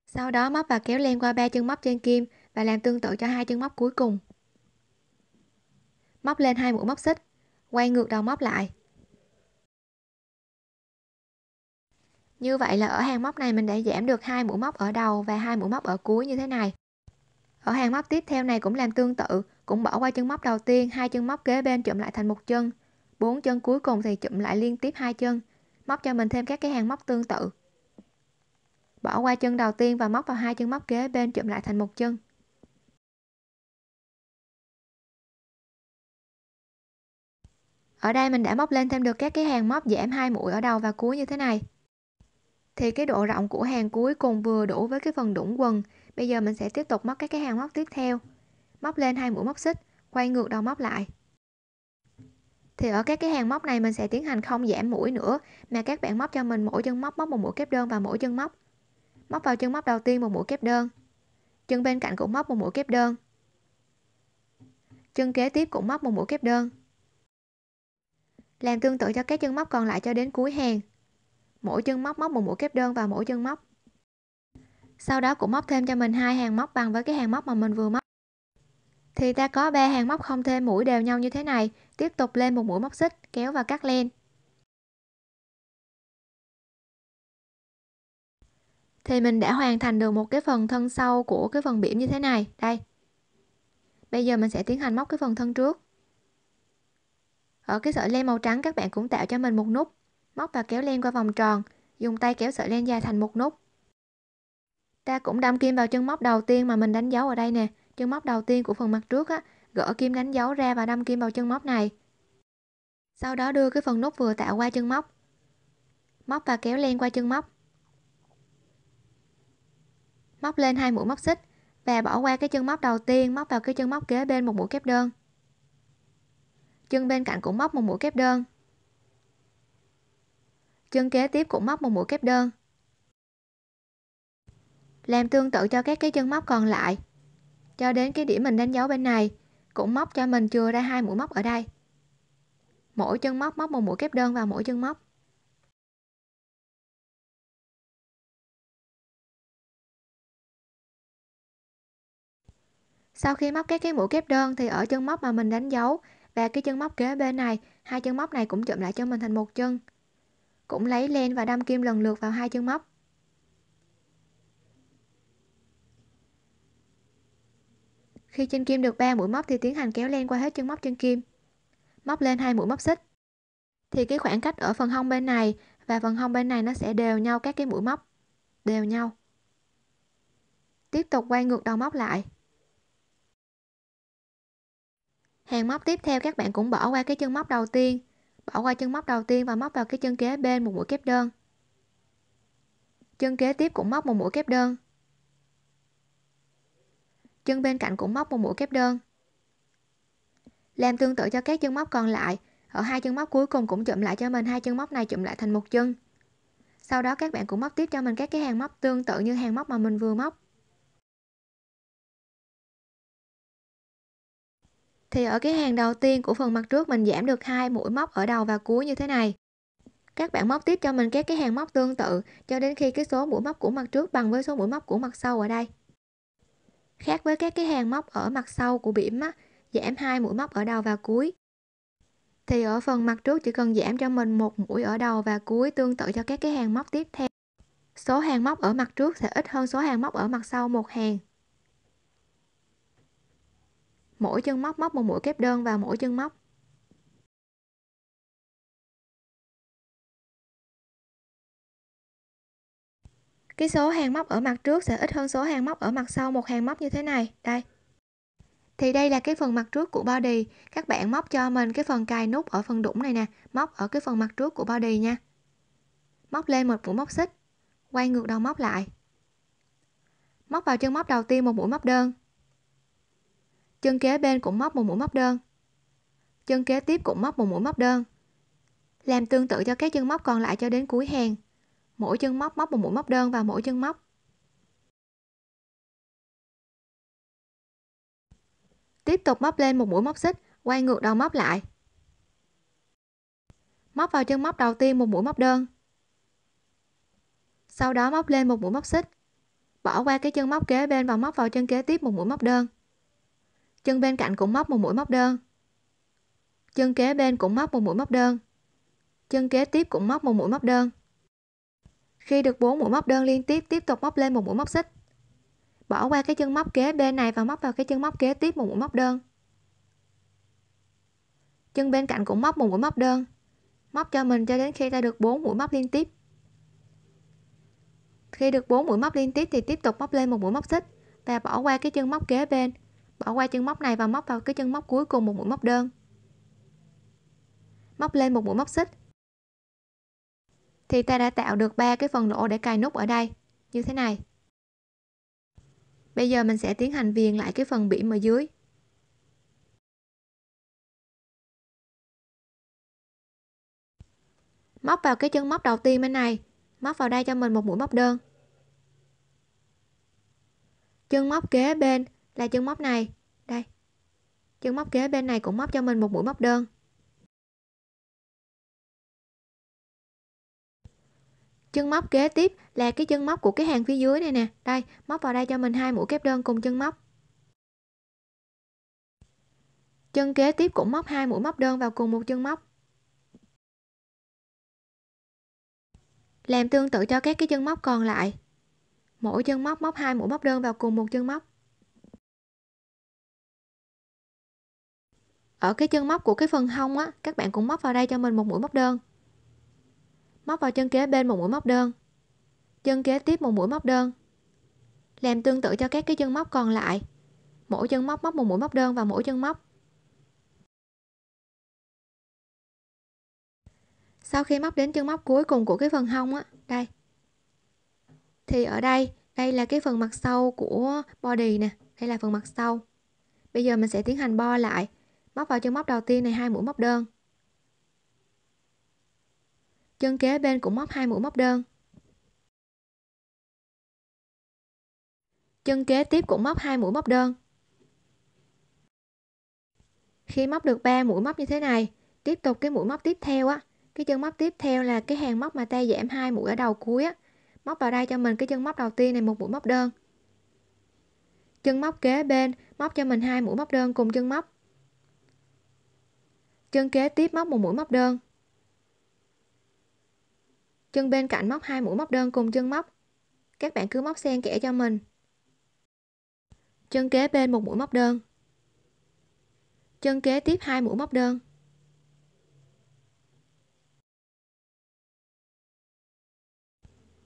sau đó móc và kéo len qua ba chân móc trên kim và làm tương tự cho hai chân móc cuối cùng móc lên hai mũi móc xích quay ngược đầu móc lại Như vậy là ở hàng móc này mình đã giảm được hai mũi móc ở đầu và hai mũi móc ở cuối như thế này. Ở hàng móc tiếp theo này cũng làm tương tự, cũng bỏ qua chân móc đầu tiên, hai chân móc kế bên chụm lại thành một chân. Bốn chân cuối cùng thì chụm lại liên tiếp hai chân, móc cho mình thêm các cái hàng móc tương tự. Bỏ qua chân đầu tiên và móc vào hai chân móc kế bên chụm lại thành một chân. Ở đây mình đã móc lên thêm được các cái hàng móc giảm hai mũi ở đầu và cuối như thế này thì cái độ rộng của hàng cuối cùng vừa đủ với cái phần đũng quần. Bây giờ mình sẽ tiếp tục móc các cái hàng móc tiếp theo. Móc lên hai mũi móc xích, quay ngược đầu móc lại. Thì ở các cái hàng móc này mình sẽ tiến hành không giảm mũi nữa mà các bạn móc cho mình mỗi chân móc móc một mũi kép đơn và mỗi chân móc. Móc vào chân móc đầu tiên một mũi kép đơn. Chân bên cạnh cũng móc một mũi kép đơn. Chân kế tiếp cũng móc một mũi kép đơn. Làm tương tự cho các chân móc còn lại cho đến cuối hàng mỗi chân móc móc một mũi kép đơn vào mỗi chân móc sau đó cũng móc thêm cho mình hai hàng móc bằng với cái hàng móc mà mình vừa móc thì ta có ba hàng móc không thêm mũi đều nhau như thế này tiếp tục lên một mũi móc xích kéo và cắt len thì mình đã hoàn thành được một cái phần thân sau của cái phần biển như thế này đây bây giờ mình sẽ tiến hành móc cái phần thân trước ở cái sợi len màu trắng các bạn cũng tạo cho mình một nút móc và kéo len qua vòng tròn, dùng tay kéo sợi len dài thành một nút. Ta cũng đâm kim vào chân móc đầu tiên mà mình đánh dấu ở đây nè, chân móc đầu tiên của phần mặt trước á, gỡ kim đánh dấu ra và đâm kim vào chân móc này. Sau đó đưa cái phần nút vừa tạo qua chân móc. Móc và kéo len qua chân móc. Móc lên hai mũi móc xích và bỏ qua cái chân móc đầu tiên, móc vào cái chân móc kế bên một mũi kép đơn. Chân bên cạnh cũng móc một mũi kép đơn chân kế tiếp cũng móc một mũi kép đơn làm tương tự cho các cái chân móc còn lại cho đến cái điểm mình đánh dấu bên này cũng móc cho mình chừa ra hai mũi móc ở đây mỗi chân móc móc một mũi kép đơn vào mỗi chân móc sau khi móc các cái mũi kép đơn thì ở chân móc mà mình đánh dấu và cái chân móc kế bên này hai chân móc này cũng chụm lại cho mình thành một chân cũng lấy len và đâm kim lần lượt vào hai chân móc. Khi trên kim được 3 mũi móc thì tiến hành kéo len qua hết chân móc trên kim. Móc lên hai mũi móc xích. Thì cái khoảng cách ở phần hông bên này và phần hông bên này nó sẽ đều nhau các cái mũi móc. Đều nhau. Tiếp tục quay ngược đầu móc lại. Hàng móc tiếp theo các bạn cũng bỏ qua cái chân móc đầu tiên bỏ qua chân móc đầu tiên và móc vào cái chân kế bên một mũi kép đơn chân kế tiếp cũng móc một mũi kép đơn chân bên cạnh cũng móc một mũi kép đơn làm tương tự cho các chân móc còn lại ở hai chân móc cuối cùng cũng chụm lại cho mình hai chân móc này chụm lại thành một chân sau đó các bạn cũng móc tiếp cho mình các cái hàng móc tương tự như hàng móc mà mình vừa móc thì ở cái hàng đầu tiên của phần mặt trước mình giảm được hai mũi móc ở đầu và cuối như thế này các bạn móc tiếp cho mình các cái hàng móc tương tự cho đến khi cái số mũi móc của mặt trước bằng với số mũi móc của mặt sau ở đây khác với các cái hàng móc ở mặt sau của bỉm á, giảm hai mũi móc ở đầu và cuối thì ở phần mặt trước chỉ cần giảm cho mình một mũi ở đầu và cuối tương tự cho các cái hàng móc tiếp theo số hàng móc ở mặt trước sẽ ít hơn số hàng móc ở mặt sau một hàng mỗi chân móc móc một mũi kép đơn vào mỗi chân móc cái số hàng móc ở mặt trước sẽ ít hơn số hàng móc ở mặt sau một hàng móc như thế này đây thì đây là cái phần mặt trước của body các bạn móc cho mình cái phần cài nút ở phần đũng này nè móc ở cái phần mặt trước của body nha móc lên một mũi móc xích quay ngược đầu móc lại móc vào chân móc đầu tiên một mũi móc đơn chân kế bên cũng móc một mũi móc đơn chân kế tiếp cũng móc một mũi móc đơn làm tương tự cho các chân móc còn lại cho đến cuối hàng mỗi chân móc móc một mũi móc đơn vào mỗi chân móc tiếp tục móc lên một mũi móc xích quay ngược đầu móc lại móc vào chân móc đầu tiên một mũi móc đơn sau đó móc lên một mũi móc xích bỏ qua cái chân móc kế bên và móc vào chân kế tiếp một mũi móc đơn Chân bên cạnh cũng móc một mũi móc đơn. Chân kế bên cũng móc một mũi móc đơn. Chân kế tiếp cũng móc một mũi móc đơn. Khi được 4 mũi móc đơn liên tiếp tiếp tục móc lên một mũi móc xích. Bỏ qua cái chân móc kế bên này và móc vào cái chân móc kế tiếp một mũi móc đơn. Chân bên cạnh cũng móc một mũi móc đơn. Móc cho mình cho đến khi ta được 4 mũi móc liên tiếp. Khi được 4 mũi móc liên tiếp thì tiếp tục móc lên một mũi móc xích và bỏ qua cái chân móc kế bên bỏ qua chân móc này và móc vào cái chân móc cuối cùng một mũi móc đơn móc lên một mũi móc xích thì ta đã tạo được ba cái phần lỗ để cài nút ở đây như thế này bây giờ mình sẽ tiến hành viền lại cái phần bỉm ở dưới móc vào cái chân móc đầu tiên bên này móc vào đây cho mình một mũi móc đơn chân móc kế bên là chân móc này đây chân móc kế bên này cũng móc cho mình một mũi móc đơn chân móc kế tiếp là cái chân móc của cái hàng phía dưới này nè đây móc vào đây cho mình hai mũi kép đơn cùng chân móc chân kế tiếp cũng móc hai mũi móc đơn vào cùng một chân móc làm tương tự cho các cái chân móc còn lại mỗi chân móc móc hai mũi móc đơn vào cùng một chân móc ở cái chân móc của cái phần hông á các bạn cũng móc vào đây cho mình một mũi móc đơn móc vào chân kế bên một mũi móc đơn chân kế tiếp một mũi móc đơn làm tương tự cho các cái chân móc còn lại mỗi chân móc móc một mũi móc đơn vào mỗi chân móc sau khi móc đến chân móc cuối cùng của cái phần hông á đây thì ở đây đây là cái phần mặt sau của body nè đây là phần mặt sau bây giờ mình sẽ tiến hành bo lại móc vào chân móc đầu tiên này hai mũi móc đơn chân kế bên cũng móc hai mũi móc đơn chân kế tiếp cũng móc hai mũi móc đơn khi móc được 3 mũi móc như thế này tiếp tục cái mũi móc tiếp theo á cái chân móc tiếp theo là cái hàng móc mà ta giảm hai mũi ở đầu cuối á móc vào đây cho mình cái chân móc đầu tiên này một mũi móc đơn chân móc kế bên móc cho mình hai mũi móc đơn cùng chân móc chân kế tiếp móc một mũi móc đơn chân bên cạnh móc hai mũi móc đơn cùng chân móc các bạn cứ móc xen kẽ cho mình chân kế bên một mũi móc đơn chân kế tiếp hai mũi móc đơn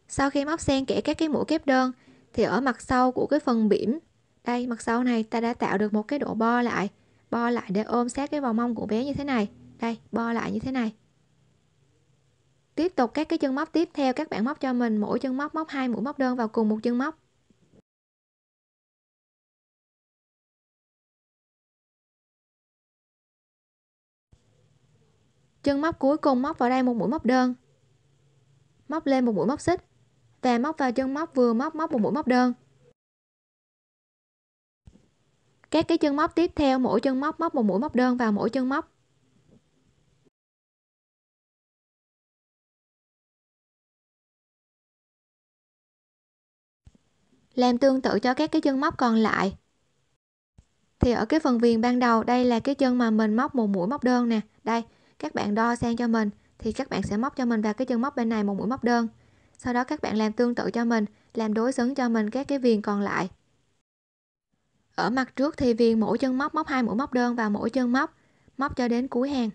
sau khi móc xen kẽ các cái mũi kép đơn thì ở mặt sau của cái phần bỉm đây mặt sau này ta đã tạo được một cái độ bo lại bo lại để ôm sát cái vòng mông của bé như thế này đây bo lại như thế này tiếp tục các cái chân móc tiếp theo các bạn móc cho mình mỗi chân móc móc hai mũi móc đơn vào cùng một chân móc chân móc cuối cùng móc vào đây một mũi móc đơn móc lên một mũi móc xích và móc vào chân móc vừa móc móc một mũi móc đơn các cái chân móc tiếp theo mỗi chân móc móc một mũi móc đơn vào mỗi chân móc làm tương tự cho các cái chân móc còn lại thì ở cái phần viền ban đầu đây là cái chân mà mình móc một mũi móc đơn nè đây các bạn đo sang cho mình thì các bạn sẽ móc cho mình vào cái chân móc bên này một mũi móc đơn sau đó các bạn làm tương tự cho mình làm đối xứng cho mình các cái viền còn lại ở mặt trước thì viền mỗi chân móc móc hai mũi móc đơn vào mỗi chân móc, móc cho đến cuối hàng.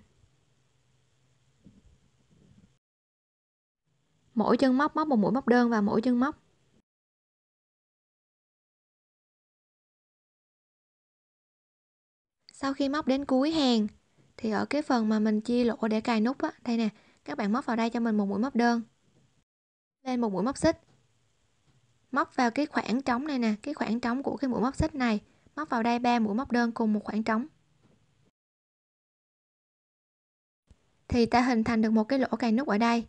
Mỗi chân móc móc một mũi móc đơn vào mỗi chân móc. Sau khi móc đến cuối hàng thì ở cái phần mà mình chia lỗ để cài nút á, đây nè, các bạn móc vào đây cho mình một mũi móc đơn. Lên một mũi móc xích móc vào cái khoảng trống này nè cái khoảng trống của cái mũi móc xích này móc vào đây 3 mũi móc đơn cùng một khoảng trống thì ta hình thành được một cái lỗ cài nút ở đây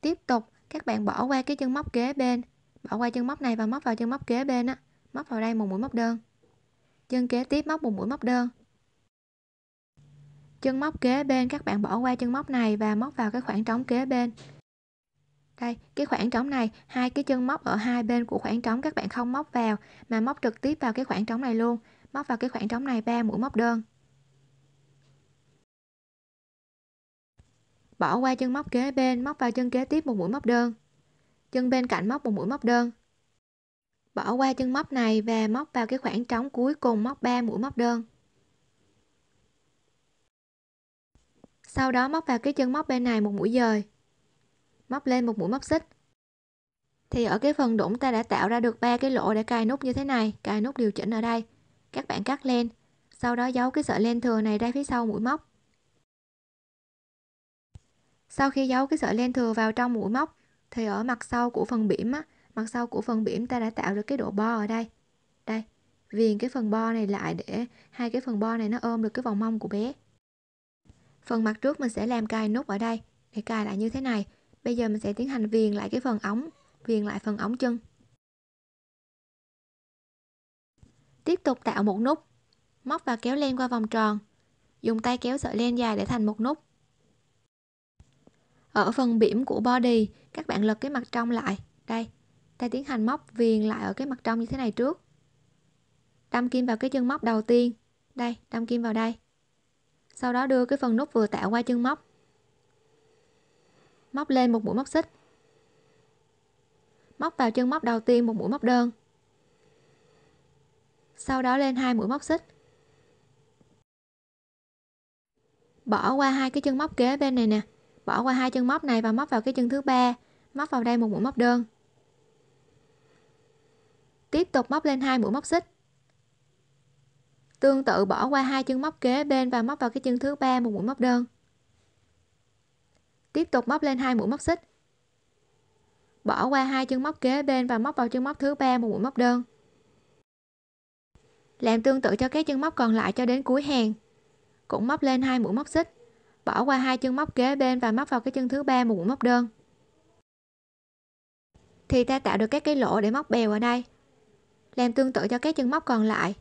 tiếp tục các bạn bỏ qua cái chân móc kế bên bỏ qua chân móc này và móc vào chân móc kế bên á móc vào đây một mũi móc đơn chân kế tiếp móc một mũi móc đơn chân móc kế bên các bạn bỏ qua chân móc này và móc vào cái khoảng trống kế bên đây cái khoảng trống này hai cái chân móc ở hai bên của khoảng trống các bạn không móc vào mà móc trực tiếp vào cái khoảng trống này luôn móc vào cái khoảng trống này ba mũi móc đơn bỏ qua chân móc kế bên móc vào chân kế tiếp một mũi móc đơn chân bên cạnh móc một mũi móc đơn bỏ qua chân móc này và móc vào cái khoảng trống cuối cùng móc 3 mũi móc đơn sau đó móc vào cái chân móc bên này một mũi dời móc lên một mũi móc xích thì ở cái phần đũng ta đã tạo ra được ba cái lỗ để cài nút như thế này cài nút điều chỉnh ở đây các bạn cắt len sau đó giấu cái sợi len thừa này ra phía sau mũi móc sau khi giấu cái sợi len thừa vào trong mũi móc thì ở mặt sau của phần bỉm á, mặt sau của phần bỉm ta đã tạo được cái độ bo ở đây đây viền cái phần bo này lại để hai cái phần bo này nó ôm được cái vòng mông của bé phần mặt trước mình sẽ làm cài nút ở đây để cài lại như thế này Bây giờ mình sẽ tiến hành viền lại cái phần ống, viền lại phần ống chân. Tiếp tục tạo một nút, móc và kéo len qua vòng tròn, dùng tay kéo sợi len dài để thành một nút. Ở phần bỉm của body, các bạn lật cái mặt trong lại, đây, ta tiến hành móc viền lại ở cái mặt trong như thế này trước. Đâm kim vào cái chân móc đầu tiên, đây, đâm kim vào đây. Sau đó đưa cái phần nút vừa tạo qua chân móc móc lên một mũi móc xích móc vào chân móc đầu tiên một mũi móc đơn sau đó lên hai mũi móc xích bỏ qua hai cái chân móc kế bên này nè bỏ qua hai chân móc này và móc vào cái chân thứ ba móc vào đây một mũi móc đơn tiếp tục móc lên hai mũi móc xích tương tự bỏ qua hai chân móc kế bên và móc vào cái chân thứ ba một mũi móc đơn tiếp tục móc lên hai mũi móc xích bỏ qua hai chân móc kế bên và móc vào chân móc thứ ba một mũi móc đơn làm tương tự cho các chân móc còn lại cho đến cuối hàng cũng móc lên hai mũi móc xích bỏ qua hai chân móc kế bên và móc vào cái chân thứ ba một mũi móc đơn thì ta tạo được các cái lỗ để móc bèo ở đây làm tương tự cho các chân móc còn lại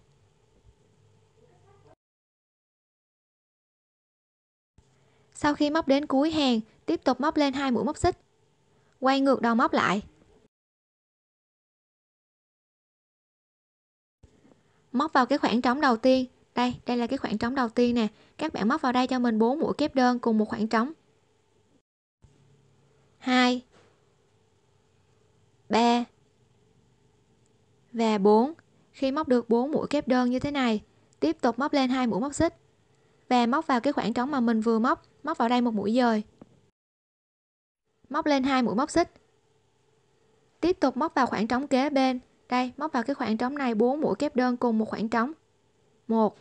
sau khi móc đến cuối hàng tiếp tục móc lên hai mũi móc xích quay ngược đầu móc lại móc vào cái khoảng trống đầu tiên đây đây là cái khoảng trống đầu tiên nè các bạn móc vào đây cho mình bốn mũi kép đơn cùng một khoảng trống 2 3 và 4 khi móc được 4 mũi kép đơn như thế này tiếp tục móc lên hai mũi móc xích và móc vào cái khoảng trống mà mình vừa móc móc vào đây một mũi dời móc lên hai mũi móc xích tiếp tục móc vào khoảng trống kế bên đây móc vào cái khoảng trống này 4 mũi kép đơn cùng một khoảng trống 1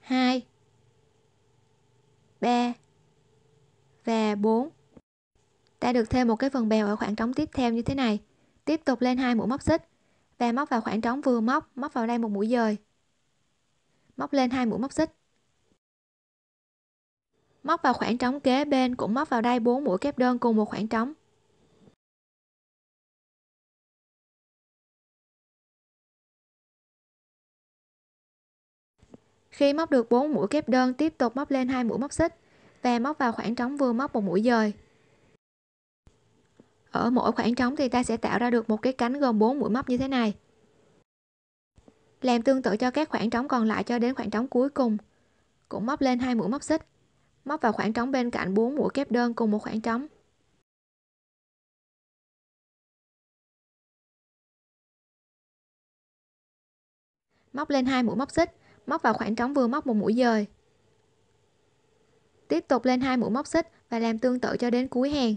2 3 và 4 ta được thêm một cái phần bèo ở khoảng trống tiếp theo như thế này tiếp tục lên hai mũi móc xích và móc vào khoảng trống vừa móc móc vào đây một mũi dời móc lên hai mũi móc xích móc vào khoảng trống kế bên cũng móc vào đây 4 mũi kép đơn cùng một khoảng trống khi móc được 4 mũi kép đơn tiếp tục móc lên hai mũi móc xích và móc vào khoảng trống vừa móc một mũi dời ở mỗi khoảng trống thì ta sẽ tạo ra được một cái cánh gồm 4 mũi móc như thế này làm tương tự cho các khoảng trống còn lại cho đến khoảng trống cuối cùng cũng móc lên hai mũi móc xích móc vào khoảng trống bên cạnh 4 mũi kép đơn cùng một khoảng trống móc lên hai mũi móc xích móc vào khoảng trống vừa móc một mũi dời tiếp tục lên hai mũi móc xích và làm tương tự cho đến cuối hàng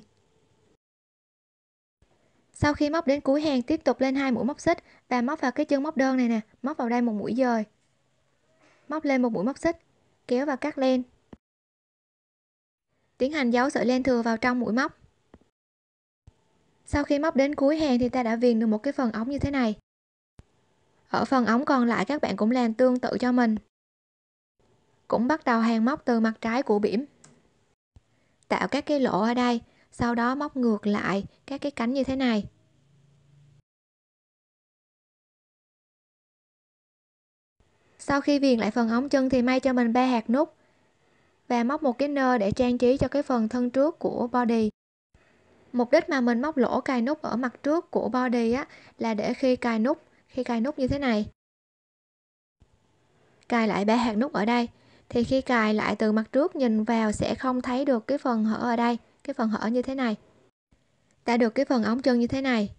sau khi móc đến cuối hàng tiếp tục lên hai mũi móc xích và móc vào cái chân móc đơn này nè móc vào đây một mũi dời móc lên một mũi móc xích kéo và cắt len tiến hành giấu sợi len thừa vào trong mũi móc sau khi móc đến cuối hàng thì ta đã viền được một cái phần ống như thế này ở phần ống còn lại các bạn cũng làm tương tự cho mình cũng bắt đầu hàng móc từ mặt trái của bỉm tạo các cái lỗ ở đây sau đó móc ngược lại các cái cánh như thế này sau khi viền lại phần ống chân thì may cho mình ba hạt nút và móc một cái nơ để trang trí cho cái phần thân trước của body mục đích mà mình móc lỗ cài nút ở mặt trước của body á là để khi cài nút khi cài nút như thế này cài lại ba hạt nút ở đây thì khi cài lại từ mặt trước nhìn vào sẽ không thấy được cái phần hở ở đây cái phần hở như thế này đã được cái phần ống chân như thế này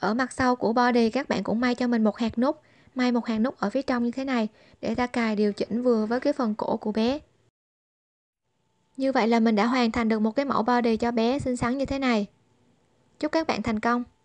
ở mặt sau của body các bạn cũng may cho mình một hạt nút may một hạt nút ở phía trong như thế này để ta cài điều chỉnh vừa với cái phần cổ của bé như vậy là mình đã hoàn thành được một cái mẫu body cho bé xinh xắn như thế này. Chúc các bạn thành công!